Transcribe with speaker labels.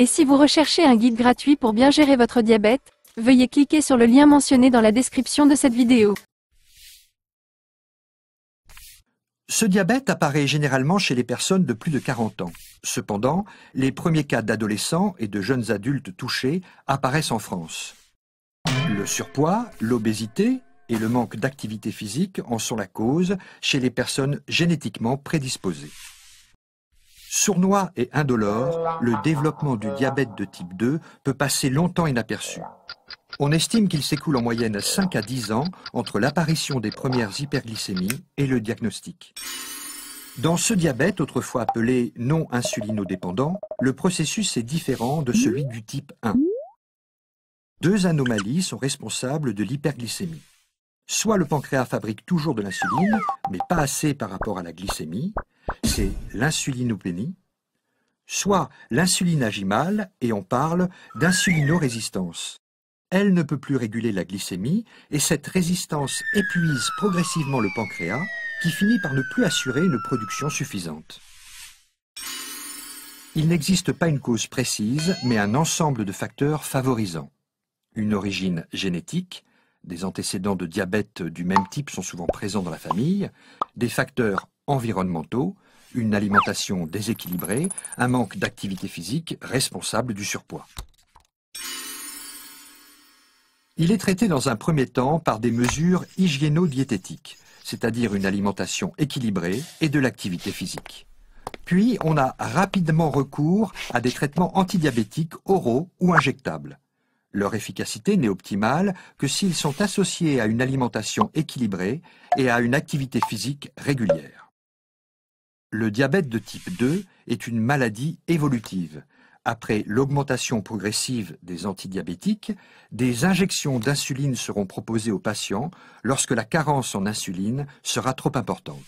Speaker 1: Et si vous recherchez un guide gratuit pour bien gérer votre diabète, veuillez cliquer sur le lien mentionné dans la description de cette vidéo. Ce diabète apparaît généralement chez les personnes de plus de 40 ans. Cependant, les premiers cas d'adolescents et de jeunes adultes touchés apparaissent en France. Le surpoids, l'obésité et le manque d'activité physique en sont la cause chez les personnes génétiquement prédisposées. Sournois et indolore, le développement du diabète de type 2 peut passer longtemps inaperçu. On estime qu'il s'écoule en moyenne 5 à 10 ans entre l'apparition des premières hyperglycémies et le diagnostic. Dans ce diabète, autrefois appelé non insulinodépendant, le processus est différent de celui du type 1. Deux anomalies sont responsables de l'hyperglycémie. Soit le pancréas fabrique toujours de l'insuline, mais pas assez par rapport à la glycémie, c'est l'insulinopénie, soit l'insuline agimale et on parle d'insulinorésistance. Elle ne peut plus réguler la glycémie et cette résistance épuise progressivement le pancréas qui finit par ne plus assurer une production suffisante. Il n'existe pas une cause précise, mais un ensemble de facteurs favorisants. Une origine génétique, des antécédents de diabète du même type sont souvent présents dans la famille, des facteurs environnementaux, une alimentation déséquilibrée, un manque d'activité physique responsable du surpoids. Il est traité dans un premier temps par des mesures hygiéno-diététiques, c'est-à-dire une alimentation équilibrée et de l'activité physique. Puis on a rapidement recours à des traitements antidiabétiques oraux ou injectables. Leur efficacité n'est optimale que s'ils sont associés à une alimentation équilibrée et à une activité physique régulière. Le diabète de type 2 est une maladie évolutive. Après l'augmentation progressive des antidiabétiques, des injections d'insuline seront proposées aux patients lorsque la carence en insuline sera trop importante.